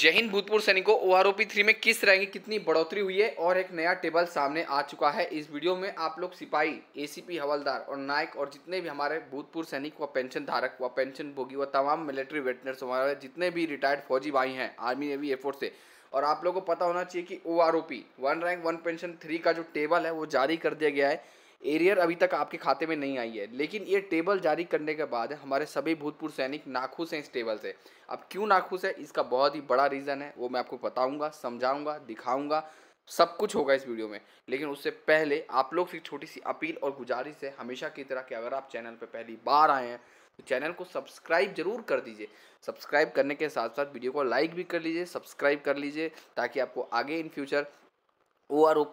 जय हिंद भूतपूर्व सैनिकों ओ आर थ्री में किस रैंक की कितनी बढ़ोतरी हुई है और एक नया टेबल सामने आ चुका है इस वीडियो में आप लोग सिपाही एसीपी हवलदार और नायक और जितने भी हमारे भूतपूर्व सैनिक व पेंशन धारक व पेंशन भोगी व तमाम मिलिट्री वेटनर्स हमारे जितने भी रिटायर्ड फौजी भाई हैं आर्मी नेवी एयरफोर्स से और आप लोग को पता होना चाहिए कि O R one rank one pension three का जो टेबल है वो जारी कर दिया गया है एरियर अभी तक आपके खाते में नहीं आई है लेकिन ये टेबल जारी करने के बाद हमारे सभी भूतपूर्व सैनिक नाखुश हैं इस टेबल से अब क्यों नाखुश है इसका बहुत ही बड़ा रीज़न है वो मैं आपको बताऊँगा समझाऊँगा दिखाऊँगा सब कुछ होगा इस वीडियो में लेकिन उससे पहले आप लोग से छोटी सी अपील और गुजारिश है हमेशा की तरह कि अगर आप चैनल पर पहली बार आए हैं तो चैनल को सब्सक्राइब जरूर कर दीजिए सब्सक्राइब करने के साथ साथ वीडियो को लाइक भी कर लीजिए सब्सक्राइब कर लीजिए ताकि आपको आगे इन फ्यूचर ओ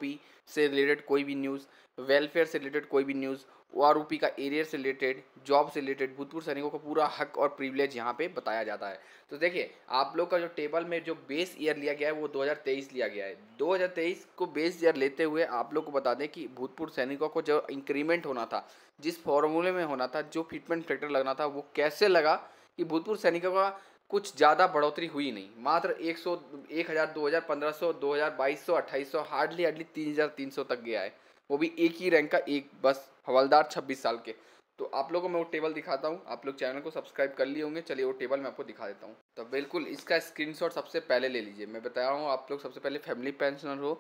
से रिलेटेड कोई भी न्यूज़ वेलफेयर से रिलेटेड कोई भी न्यूज़ ओ का एरियर से रिलेटेड जॉब से रिलेटेड भूतपूर्व सैनिकों का पूरा हक और प्रिविलेज यहाँ पे बताया जाता है तो देखिए आप लोग का जो टेबल में जो बेस ईयर लिया गया है वो 2023 लिया गया है 2023 को बेस ईयर लेते हुए आप लोग को बता दें कि भूतपूर्व सैनिकों को जो इंक्रीमेंट होना था जिस फॉर्मूले में होना था जो फिटमेंट फैक्टर लगना था वो कैसे लगा कि भूतपूर्व सैनिकों का कुछ ज़्यादा बढ़ोतरी हुई नहीं मात्र एक सौ एक हज़ार दो हज़ार पंद्रह सौ दो हज़ार बाईस सौ अट्ठाईस सौ हार्डली हार्डली तीन हज़ार तीन सौ तक गया है वो भी एक ही रैंक का एक बस हवलदार छब्बीस साल के तो आप लोगों को मैं वो टेबल दिखाता हूँ आप लोग चैनल को सब्सक्राइब कर लिए होंगे चलिए वो टेबल मैं आपको दिखा देता हूँ तो बिल्कुल इसका स्क्रीनशॉट सबसे पहले ले लीजिए मैं बता रहा हूँ आप लोग सबसे पहले फैमिली पेंशनर हो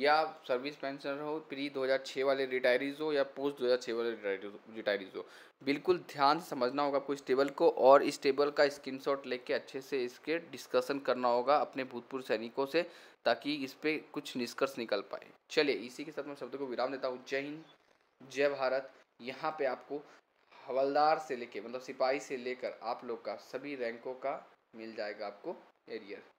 या सर्विस पेंशनर हो प्री 2006 वाले रिटायरीज हो या पोस्ट 2006 वाले रिटायरीज हो बिल्कुल ध्यान से समझना होगा आपको इस टेबल को और इस टेबल का स्क्रीनशॉट लेके अच्छे से इसके डिस्कशन करना होगा अपने भूतपूर्व सैनिकों से ताकि इस पर कुछ निष्कर्ष निकल पाए चलिए इसी के साथ मैं शब्द को विराम देता हूँ जय हिंद जय भारत यहाँ पर आपको हवलदार से लेके मतलब सिपाही से लेकर आप लोग का सभी रैंकों का मिल जाएगा आपको एरियर